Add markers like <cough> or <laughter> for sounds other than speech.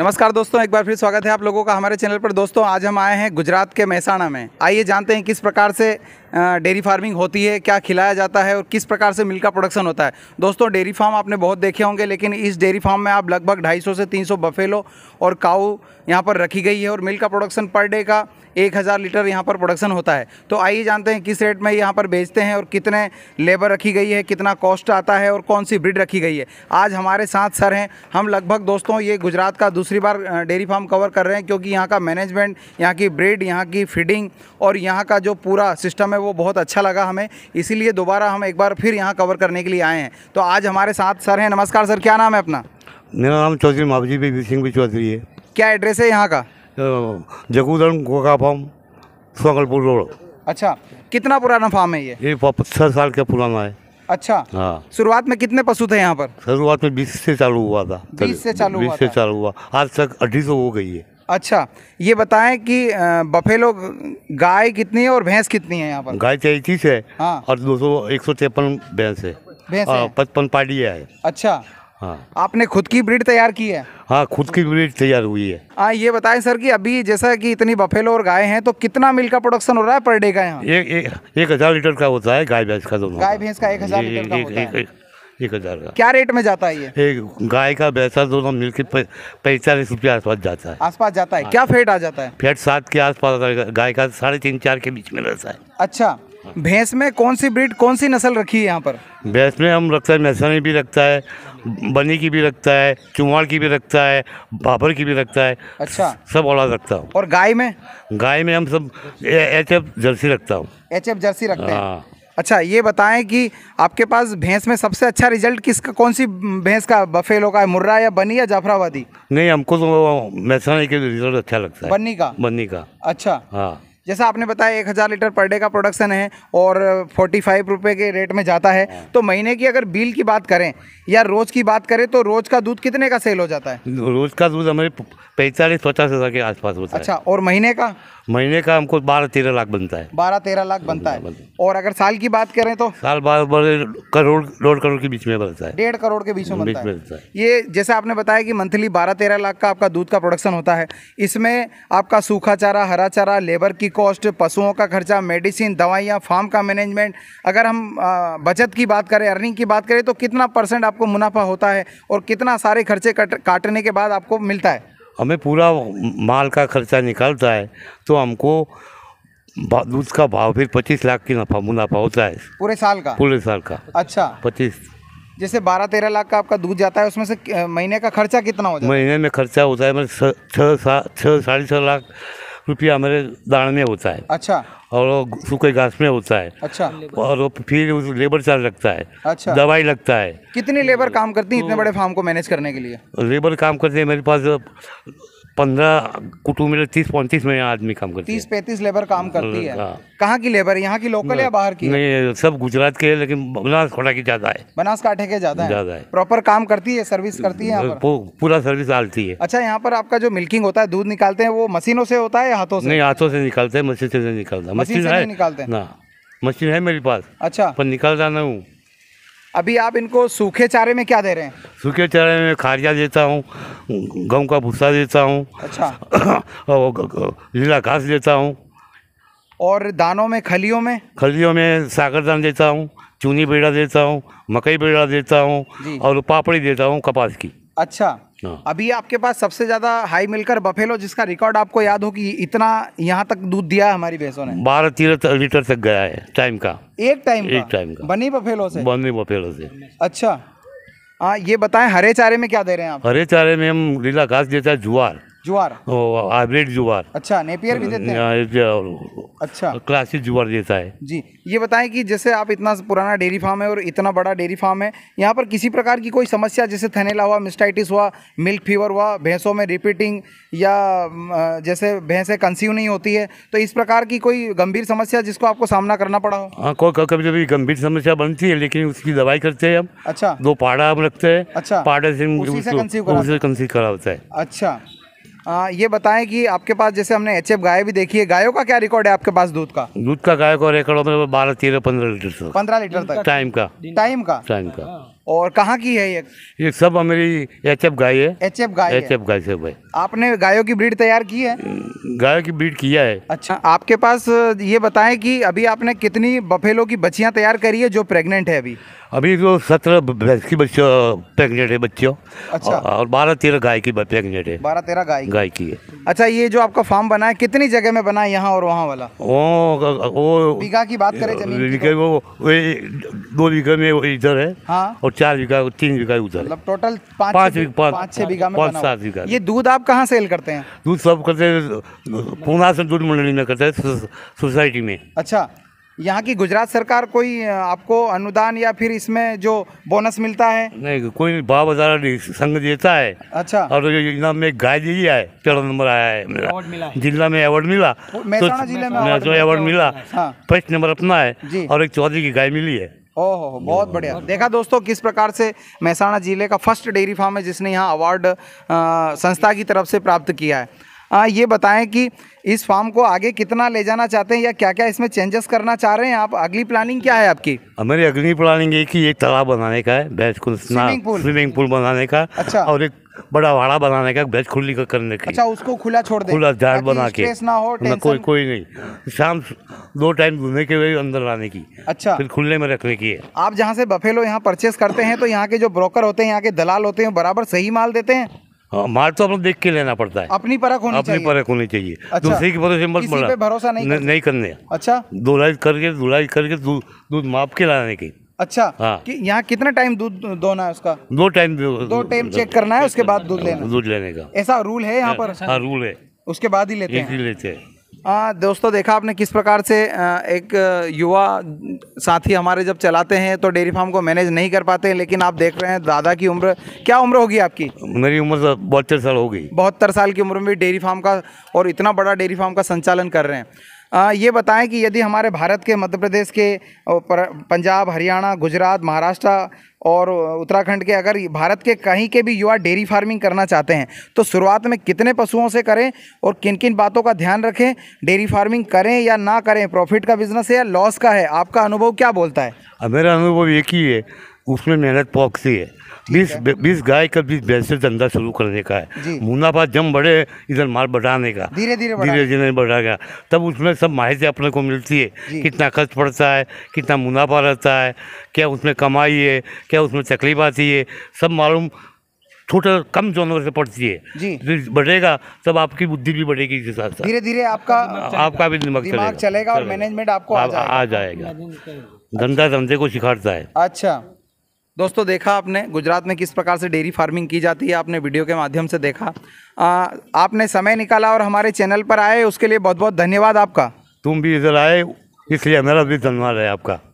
नमस्कार दोस्तों एक बार फिर स्वागत है आप लोगों का हमारे चैनल पर दोस्तों आज हम आए हैं गुजरात के मेहसाणा में आइए जानते हैं किस प्रकार से डेयरी फार्मिंग होती है क्या खिलाया जाता है और किस प्रकार से मिल्क का प्रोडक्शन होता है दोस्तों डेयरी फार्म आपने बहुत देखे होंगे लेकिन इस डेयरी फार्म में आप लगभग 250 से 300 बफेलो और काऊ यहाँ पर रखी गई है और मिल्क का प्रोडक्शन पर डे का एक हज़ार लीटर यहाँ पर प्रोडक्शन होता है तो आइए जानते हैं किस रेट में यहाँ पर बेचते हैं और कितने लेबर रखी गई है कितना कॉस्ट आता है और कौन सी ब्रिड रखी गई है आज हमारे साथ सर हैं हम लगभग दोस्तों ये गुजरात का दूसरी बार डेयरी फार्म कवर कर रहे हैं क्योंकि यहाँ का मैनेजमेंट यहाँ की ब्रिड यहाँ की फीडिंग और यहाँ का जो पूरा सिस्टम है है वो बहुत अच्छा लगा हमें इसीलिए दोबारा हम एक बार फिर यहाँ कवर करने के लिए आए हैं तो आज हमारे साथ सर हैं नमस्कार सर क्या नाम है अपना मेरा नाम चौधरी महाबजी बीबी सिंह भी चौधरी है क्या एड्रेस है यहाँ का जगूदन गोगा फार्म सुगलपुर रोड अच्छा कितना पुराना फार्म है ये ये छः साल का पुराना है अच्छा हाँ शुरुआत में कितने पशु थे यहाँ पर शुरुआत में बीस से चालू हुआ था बीस से चालू बीस से चालू हुआ आज तक अढ़ी सौ हो गई है अच्छा ये बताएं कि बफेलो गाय कितनी है और भैंस कितनी है यहाँ पर गाय तैतीस है हाँ और दो सौ एक सौ तिरपन भैंस है हाँ, पचपन पाड़ी है अच्छा हाँ आपने खुद की ब्रीड तैयार की है हाँ खुद की ब्रीड तैयार हुई है हाँ ये बताएं सर कि अभी जैसा कि इतनी बफेलो और गाय हैं तो कितना मिल का प्रोडक्शन हो रहा है पर डे का यहाँ एक एक, एक हजार लीटर का होता है गाय भैंस का दोनों गाय भैंस का एक हजार लीटर का होता है एक हज़ार का क्या रेट में जाता है ये एक गाय का बैसा दोनों मिलकर पैंतालीस रुपये आसपास जाता है आसपास जाता है हाँ। क्या फेट आ जाता है फेट सात के आसपास गाय का साढ़े तीन चार के बीच में रहता है अच्छा भैंस में कौन सी ब्रीड कौन सी नस्ल रखी है यहाँ पर भैंस में हम रखता है मैसानी भी रखता है बनी की भी रखता है चुमाड़ की भी रखता है भापर की भी रखता है अच्छा सब औला रखता हूँ और गाय में गाय में हम सब एच एफ जर्सी रखता हूँ एच एफ जर्सी रखते हैं हाँ। अच्छा ये बताएं कि आपके पास भैंस में सबसे अच्छा रिजल्ट किसका कौन सी भैंस का बफेलो का है मुर्रा या बनी या जाफराबादी नहीं हमको तो के रिजल्ट अच्छा लगता है बन्नी का बन्नी का अच्छा हाँ जैसा आपने बताया एक हज़ार लीटर पर डे का प्रोडक्शन है और फोर्टी फाइव रुपये के रेट में जाता है हाँ। तो महीने की अगर बिल की बात करें या रोज़ की बात करें तो रोज़ का दूध कितने का सेल हो जाता है रोज़ का दूध हमें पैंतालीस पचास हज़ार के आसपास होता है अच्छा और महीने का महीने का हमको बारह तेरह लाख बनता है बारह तेरह लाख बनता है और अगर साल की बात करें तो साल बारह करोड़ डेढ़ करोड़ के बीच में बनता है डेढ़ करोड़ के बीच में बनता है ये जैसे आपने बताया कि मंथली बारह तेरह लाख का आपका दूध का प्रोडक्शन होता है इसमें आपका सूखा चारा हरा चारा लेबर की कॉस्ट पशुओं का खर्चा मेडिसिन दवाइयाँ फार्म का मैनेजमेंट अगर हम बचत की बात करें अर्निंग की बात करें तो कितना परसेंट आपको मुनाफा होता है और कितना सारे खर्चे काटने के बाद आपको मिलता है हमें पूरा माल का खर्चा निकलता है तो हमको दूध का भाव फिर पच्चीस लाख की नफा मुनाफा होता है पूरे साल का पूरे साल का अच्छा पच्चीस जैसे बारह तेरह लाख का आपका दूध जाता है उसमें से महीने का खर्चा कितना होता है महीने में खर्चा होता है मैं मतलब छः साढ़े छः लाख रुपया हमारे दाण में होता है अच्छा और वो सूखे घास में होता है अच्छा और वो फिर लेबर चार्ज लगता है अच्छा दवाई लगता है कितने लेबर काम करती है तो इतने बड़े फार्म को मैनेज करने के लिए लेबर काम करते हैं मेरे पास पंद्रह कुटुंब तीस पैंतीस में आदमी काम करती तीस पैंतीस लेबर काम करती है हाँ। कहाँ की लेबर यहाँ की लोकल या बाहर की नहीं सब गुजरात के है लेकिन बनासकाठा की ज्यादा है काठे के ज्यादा है ज्यादा है प्रॉपर काम करती है सर्विस करती है पूरा सर्विस डालती है अच्छा यहाँ पर आपका जो मिल्किंग होता है दूध निकालते हैं वो मशीनों से होता है या हाथों से नहीं हाथों से निकालते हैं मशीन से निकालता मशीन से निकालते ना मशीन है मेरे पास अच्छा पर निकालता नहीं हूँ अभी आप इनको सूखे चारे में क्या दे रहे हैं सूखे चारे में खारिया देता हूँ गेहूँ का भूसा देता हूँ अच्छा <coughs> और लीला घास देता हूँ और दानों में खलियों में खलियों में सागर दान देता हूँ चूनी बेड़ा देता हूँ मकई बेड़ा देता हूँ और पापड़ी देता हूँ कपास की अच्छा हाँ। अभी आपके पास सबसे ज्यादा हाई मिलकर बफेलो जिसका रिकॉर्ड आपको याद हो कि इतना यहाँ तक दूध दिया है हमारी भैंसों ने बारह तेरह लीटर तक गया है टाइम का एक टाइम एक टाइम का बनी बफेलो से बनी बफेलो से अच्छा हाँ ये बताएं हरे चारे में क्या दे रहे हैं आप हरे चारे में हम लीला घास देता है जुआर जुआर हाइब्रिड जुवार अच्छा नेपियर भी देते हैं अच्छा क्लासिक जुवार देता है जी ये बताएं कि जैसे आप इतना पुराना डेयरी फार्म है और इतना बड़ा डेयरी फार्म है यहाँ पर किसी प्रकार की कोई समस्या जैसे थनेला हुआ मिस्टाइटिस हुआ मिल्क फीवर हुआ भैंसों में रिपीटिंग या जैसे भैंसें कंसीव नहीं होती है तो इस प्रकार की कोई गंभीर समस्या जिसको आपको सामना करना पड़ा हो हाँ कोई कभी कभी गंभीर समस्या बनती है लेकिन उसकी दवाई करते हैं हम अच्छा दो पाड़ा हम रखते हैं अच्छा पाड़े से कंसीव करा है अच्छा आ, ये बताएं कि आपके पास जैसे हमने एच एफ गाय भी देखी है गायों का क्या रिकॉर्ड है आपके पास दूध का दूध का गाय का रिकॉर्ड मतलब बारह तेरह पंद्रह लीटर पंद्रह लीटर तक टाइम का टाइम का टाइम का और कहाँ की है ये ये सब हमारी एच एफ गाय है एच एफ गाय एच एफ गाय से है आपने गायों की ब्रीड तैयार की है गायों की ब्रीड किया है अच्छा आपके पास ये बताएं कि अभी आपने कितनी बफेलो की बच्चियाँ तैयार करी है जो प्रेग्नेंट है अभी अभी तो सत्रह भैंस की बच्चों प्रेगनेंट है बच्चों अच्छा और बारह तेरह गाय की प्रेगनेंट है बारह तेरह गाय गाय की है अच्छा ये जो आपका फार्म बना है कितनी जगह में बना है यहाँ और वहाँ वाला वो वो बीघा की बात करें तो। वो दो बीघा में इधर है हाँ और चार बीघा तीन बीघा उधर मतलब टोटल पाँच पाँच बीघा पाँच सात बीघा ये दूध आप कहाँ सेल करते हैं दूध सब करते हैं पूना से दूध मंडली में करते हैं सोसाइटी में अच्छा यहाँ की गुजरात सरकार कोई आपको अनुदान या फिर इसमें जो बोनस मिलता है नहीं कोई भाव हजार संघ देता है अच्छा और इनाम में गाय दी है चौदह नंबर आया है मेरा जिला में अवार्ड मिला तो, जिले में अवार्ड मिला फर्स्ट नंबर हाँ। अपना है और एक चौधरी की गाय मिली है ओहो बहुत बढ़िया देखा दोस्तों किस प्रकार से महसाणा जिले का फर्स्ट डेयरी फार्म है जिसने यहाँ अवार्ड संस्था की तरफ से प्राप्त किया है आ, ये बताएं कि इस फार्म को आगे कितना ले जाना चाहते हैं या क्या क्या इसमें चेंजेस करना चाह रहे हैं आप अगली प्लानिंग क्या है आपकी हमारी अगली प्लानिंग एक ही एक तालाब बनाने का है स्विमिंग पूल स्विमिंग पूल बनाने का अच्छा और एक बड़ा वाड़ा बनाने का बेच खुली का करने का अच्छा उसको खुला छोड़ दे खुला जार बना के ना हो ना कोई कोई नहीं शाम दो टाइम घूमने के वही अंदर लाने की अच्छा फिर खुले में रखने की है आप जहाँ से बफेलो यहाँ परचेस करते हैं तो यहाँ के जो ब्रोकर होते हैं यहाँ के दलाल होते हैं बराबर सही माल देते हैं हाँ, माल तो अपना देख के लेना पड़ता है अपनी परख होनी अपनी परख होनी चाहिए अच्छा, दूसरे की भरोसे मत पड़ा भरोसा नहीं, नहीं करने अच्छा दुलाई करके दुलाई करके दूध माप के लाने की अच्छा हाँ कि यहाँ कितना टाइम दूध दोना है उसका दो टाइम दो टाइम चेक करना है उसके बाद दूध लेना दूध लेने का ऐसा रूल है यहाँ पर हाँ रूल है उसके बाद ही लेते हैं लेते हैं दोस्तों देखा आपने किस प्रकार से एक युवा साथी हमारे जब चलाते हैं तो डेयरी फार्म को मैनेज नहीं कर पाते हैं लेकिन आप देख रहे हैं दादा की उम्र क्या उम्र होगी आपकी मेरी उम्र तो बहत्तर साल होगी बहत्तर साल की उम्र में डेयरी फार्म का और इतना बड़ा डेयरी फार्म का संचालन कर रहे हैं ये बताएं कि यदि हमारे भारत के मध्य प्रदेश के पंजाब हरियाणा गुजरात महाराष्ट्र और उत्तराखंड के अगर भारत के कहीं के भी युवा डेयरी फार्मिंग करना चाहते हैं तो शुरुआत में कितने पशुओं से करें और किन किन बातों का ध्यान रखें डेयरी फार्मिंग करें या ना करें प्रॉफिट का बिजनेस है या लॉस का है आपका अनुभव क्या बोलता है मेरा अनुभव एक ही है उसमें मेहनत पॉक्सी है बीस बीस गाय का बीस भैंस धंधा शुरू करने का है मुनाफा जम बढ़े इधर माल बढ़ाने का धीरे धीरे धीरे धीरे बढ़ा गया तब उसमें सब माहिती अपने को मिलती है कितना खर्च पड़ता है कितना मुनाफा रहता है क्या उसमें कमाई है क्या उसमें तकलीफ आती है सब मालूम छोटा कम जानवर से पड़ती है जी तो बढ़ेगा तब आपकी बुद्धि भी बढ़ेगी इसके साथ धीरे धीरे आपका आपका भी दिमाग, चलेगा, चलेगा और मैनेजमेंट आपको आ जाएगा धंधा धंधे को सिखाता है अच्छा दोस्तों देखा आपने गुजरात में किस प्रकार से डेयरी फार्मिंग की जाती है आपने वीडियो के माध्यम से देखा आ, आपने समय निकाला और हमारे चैनल पर आए उसके लिए बहुत बहुत धन्यवाद आपका तुम भी इधर आए इसलिए मेरा भी धन्यवाद है आपका